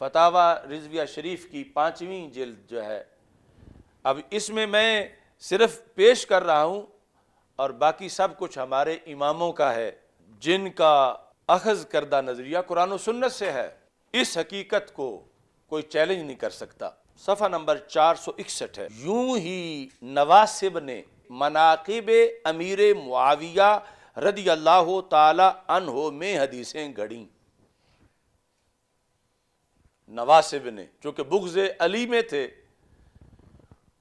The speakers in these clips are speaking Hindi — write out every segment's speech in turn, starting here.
फतावा रिजविया शरीफ की पाँचवीं जल्द जो है अब इसमें मैं सिर्फ पेश कर रहा हूँ और बाकी सब कुछ हमारे इमामों का है जिनका अखज करदा नज़रिया कुरान सुन्नत से है इस हकीकत को कोई चैलेंज नहीं कर सकता सफ़ा नंबर चार सौ इकसठ है यूं ही नवासिब ने मनाकब अमीर मुआविया रदी अल्लाह तन हो में हदीसें घड़ी नवासिब ने चूँकि बुग्ज़ अली में थे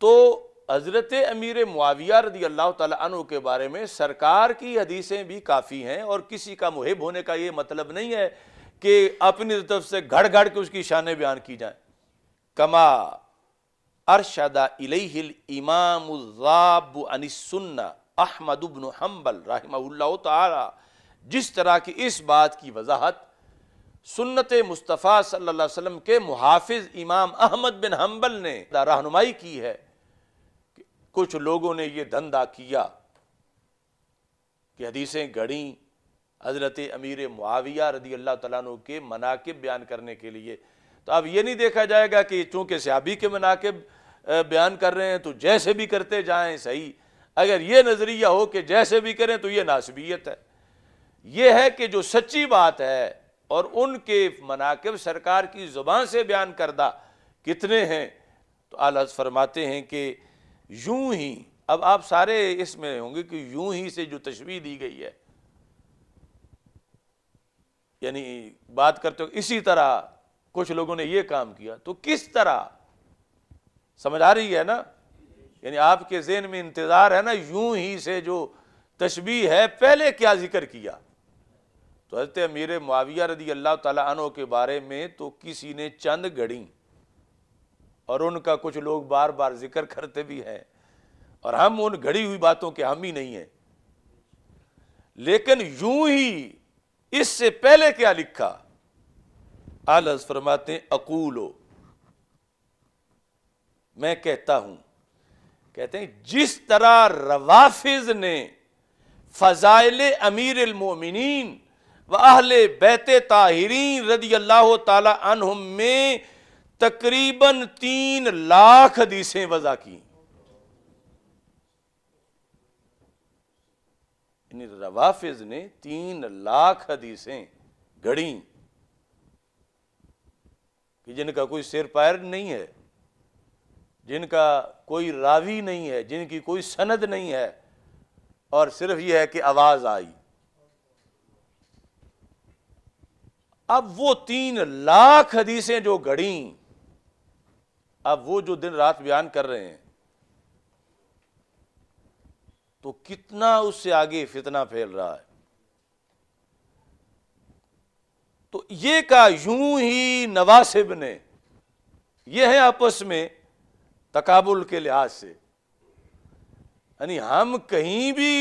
तो हज़रत अमीर मुआविया रदी अल्लाह तु के बारे में सरकार की हदीसें भी काफ़ी हैं और किसी का मुहिब होने का ये मतलब नहीं है कि अपनी तरफ से घड़ घड़ के उसकी शान बयान की जाए कमा अरशदा इलेहिल इमाम सुन्ना अहमद हम्बल रही जिस तरह की इस बात की वजाहत सुन्नत मुस्तफ़ा सल्ला वसम के मुहाफ़ इमाम अहमद बिन हम्बल ने रहनुमाई की है कुछ लोगों ने यह धंधा किया कि हदीसें गढ़ी हज़रत अमीर मुआविया रदी अल्लाह तु के मनाकब बयान करने के लिए तो अब यह नहीं देखा जाएगा कि चूंकि सयाबी के मनाकब बयान कर रहे हैं तो जैसे भी करते जाए सही अगर ये नज़रिया हो कि जैसे भी करें तो यह नासबियत है यह है कि जो सच्ची बात है और उनके मनाकब सरकार की ज़ुबान से बयान करदा कितने हैं तो आलाज फरमाते हैं कि यूं ही अब आप सारे इसमें होंगे कि यूं ही से जो तशवी दी गई है यानी बात करते हो इसी तरह कुछ लोगों ने यह काम किया तो किस तरह समझ आ रही है ना यानी आपके जेन में इंतज़ार है ना यूं ही से जो तशबी है पहले क्या जिक्र किया तो हजरत अमीर माविया रदी अल्लाह तु के बारे में तो किसी ने चंद गढ़ी और उनका कुछ लोग बार बार जिक्र करते भी हैं और हम उन घड़ी हुई बातों के हम ही नहीं हैं लेकिन यूं ही इससे पहले क्या लिखा आल फरमाते अकूलो मैं कहता हूं कहते हैं जिस तरह रवाफिज ने फजाइल अमीर मोमिन व अहल बैत ताहरीन रदी अल्लाह तला में तकरीबन तीन लाख हदीसें वज़ा की रवाफिज ने तीन लाख हदीसें घड़ी कि जिनका कोई सिर पैर नहीं है जिनका कोई रावी नहीं है जिनकी कोई सनद नहीं है और सिर्फ यह है कि आवाज़ आई अब वो तीन लाख हदीसें जो गढ़ी अब वो जो दिन रात बयान कर रहे हैं तो कितना उससे आगे फितना फैल रहा है तो ये का यूं ही नवासिब ने यह है आपस में तकाबुल के लिहाज से यानी हम कहीं भी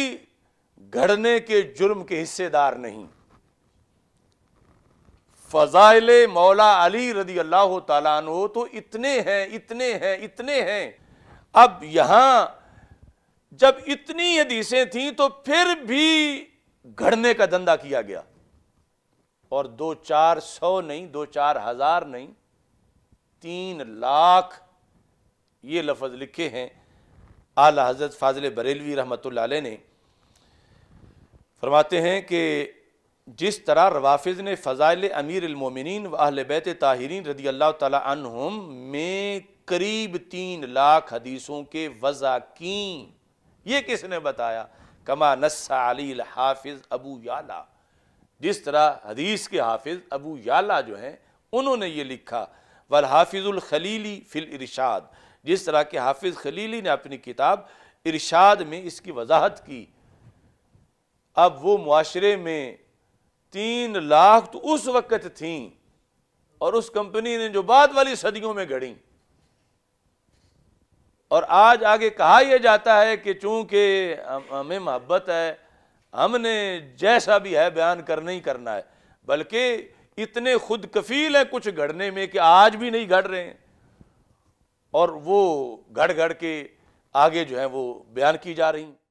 घड़ने के जुर्म के हिस्सेदार नहीं फ़ज़ाइल मौला अली रदी अल्लाह तु तो इतने हैं इतने हैं इतने हैं अब यहां जब इतनी हदीसें थी तो फिर भी घड़ने का धंधा किया गया और दो चार सौ नहीं दो चार हज़ार नहीं तीन लाख ये लफज लिखे हैं आला हजरत फाजिल बरेलवी रहमत ने फरमाते हैं कि जिस तरह रवाफिज ने फ़ज़ाइल अमीर अमीरमिन व अहल बैत ताहरीन रदी अल्लाह तुम में करीब तीन लाख हदीसों के वज़ा की ये किसने बताया कमा नस्सा अली हाफिज़ अबू याला जिस तरह हदीस के हाफिज़ अबू याला जो हैं उन्होंने ये लिखा वल खलीली फ़िल इरशाद जिस तरह के हाफिज़ खलीली ने अपनी किताब इरशाद में इसकी वजाहत की अब वो मुआरे में तीन लाख तो उस वक्त थी और उस कंपनी ने जो बाद वाली सदियों में गढ़ी और आज आगे कहा यह जाता है कि चूंकि हमें मोहब्बत है हमने जैसा भी है बयान करना ही करना है बल्कि इतने खुद कफील हैं कुछ गढ़ने में कि आज भी नहीं गढ़ रहे हैं और वो गढ़ गढ़ के आगे जो है वो बयान की जा रही